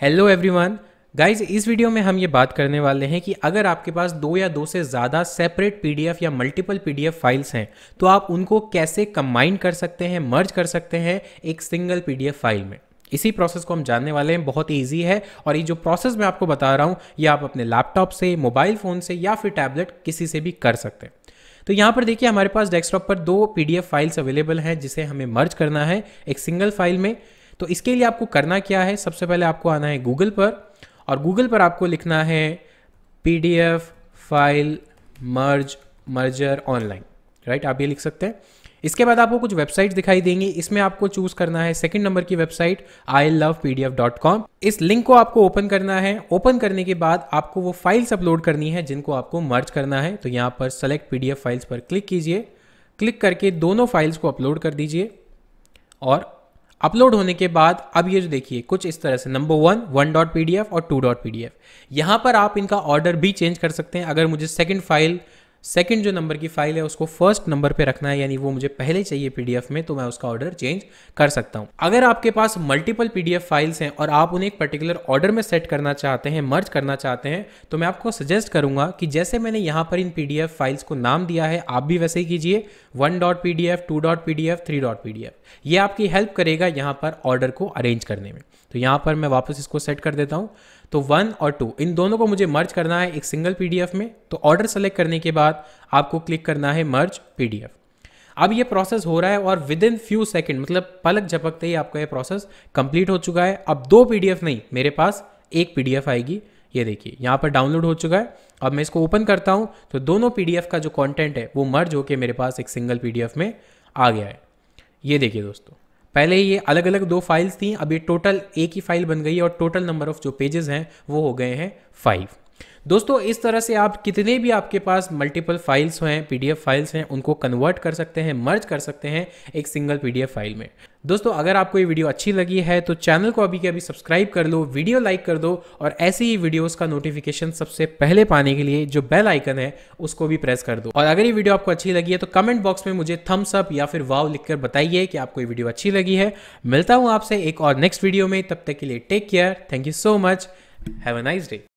hello everyone guys इस video में हम ये बात करने वाले हैं कि अगर आपके पास दो या दो से ज़्यादा सेपरेट पीडीएफ या मल्टीपल पीडीएफ फाइल्स हैं तो आप उनको कैसे कंबाइन कर सकते हैं मर्ज कर सकते हैं एक सिंगल पीडीएफ फाइल में इसी प्रोसेस को हम जानने वाले हैं बहुत ईजी है और ये जो प्रोसेस मैं आपको बता रहा हूँ ये आप अपने लैपटॉप से मोबाइल फ़ोन से या फिर टैबलेट किसी से भी कर सकते हैं तो यहाँ पर देखिए हमारे पास डेस्कटॉप पर दो पीडीएफ फाइल्स अवेलेबल हैं जिसे हमें मर्ज करना है एक सिंगल फाइल में तो इसके लिए आपको करना क्या है सबसे पहले आपको आना है गूगल पर और गूगल पर आपको लिखना है P file merge merger online right आप ये लिख सकते हैं इसके बाद आपको कुछ वेबसाइट दिखाई देंगी इसमें आपको चूज करना है सेकंड नंबर की वेबसाइट आई लव पी इस लिंक को आपको ओपन करना है ओपन करने के बाद आपको वो फाइल्स अपलोड करनी है जिनको आपको मर्ज करना है तो यहाँ पर सेलेक्ट पी फाइल्स पर क्लिक कीजिए क्लिक करके दोनों फाइल्स को अपलोड कर दीजिए और अपलोड होने के बाद अब ये जो देखिए कुछ इस तरह से number one one dot P और टू डॉट पी यहाँ पर आप इनका ऑर्डर भी चेंज कर सकते हैं अगर मुझे सेकेंड फाइल सेकेंड जो नंबर की फाइल है उसको फर्स्ट नंबर पे रखना है यानी वो मुझे पहले चाहिए पीडीएफ में तो मैं उसका ऑर्डर चेंज कर सकता हूँ अगर आपके पास मल्टीपल पीडीएफ फाइल्स हैं और आप उन्हें एक पर्टिकुलर ऑर्डर में सेट करना चाहते हैं मर्ज करना चाहते हैं तो मैं आपको सजेस्ट करूंगा कि जैसे मैंने यहाँ पर इन पी फाइल्स को नाम दिया है आप भी वैसे ही कीजिए one dot P D F two dot P D F three dot P D F ये आपकी हेल्प करेगा यहाँ पर ऑर्डर को अरेंज करने में तो यहाँ पर मैं वापस इसको सेट कर देता हूँ तो वन और टू इन दोनों को मुझे मर्ज करना है एक सिंगल पीडीएफ में तो ऑर्डर सेलेक्ट करने के बाद आपको क्लिक करना है मर्ज पीडीएफ अब ये प्रोसेस हो रहा है और विद इन फ्यू सेकेंड मतलब पलक झपकते ही आपका ये प्रोसेस कंप्लीट हो चुका है अब दो पीडीएफ नहीं मेरे पास एक पीडीएफ आएगी ये देखिए यहाँ पर डाउनलोड हो चुका है अब मैं इसको ओपन करता हूँ तो दोनों पीडीएफ का जो कंटेंट है वो मर्ज होकर मेरे पास एक सिंगल पीडीएफ में आ गया है ये देखिए दोस्तों पहले ये अलग अलग दो फाइल्स थी अब ये टोटल एक ही फाइल बन गई और टोटल नंबर ऑफ जो पेजेस हैं वो हो गए हैं फाइव दोस्तों इस तरह से आप कितने भी आपके पास मल्टीपल फाइल्स हैं पीडीएफ फाइल्स हैं उनको कन्वर्ट कर सकते हैं मर्ज कर सकते हैं एक सिंगल पीडीएफ फाइल में दोस्तों अगर आपको ये वीडियो अच्छी लगी है तो चैनल को अभी के अभी सब्सक्राइब कर लो वीडियो लाइक कर दो और ऐसे ही वीडियोस का नोटिफिकेशन सबसे पहले पाने के लिए जो बेल आइकन है उसको भी प्रेस कर दो और अगर ये वीडियो आपको अच्छी लगी है तो कमेंट बॉक्स में मुझे थम्स अप या फिर वाव लिखकर बताइए कि आपको ये वीडियो अच्छी लगी है मिलता हूँ आपसे एक और नेक्स्ट वीडियो में तब तक के लिए take care thank you so much have a nice day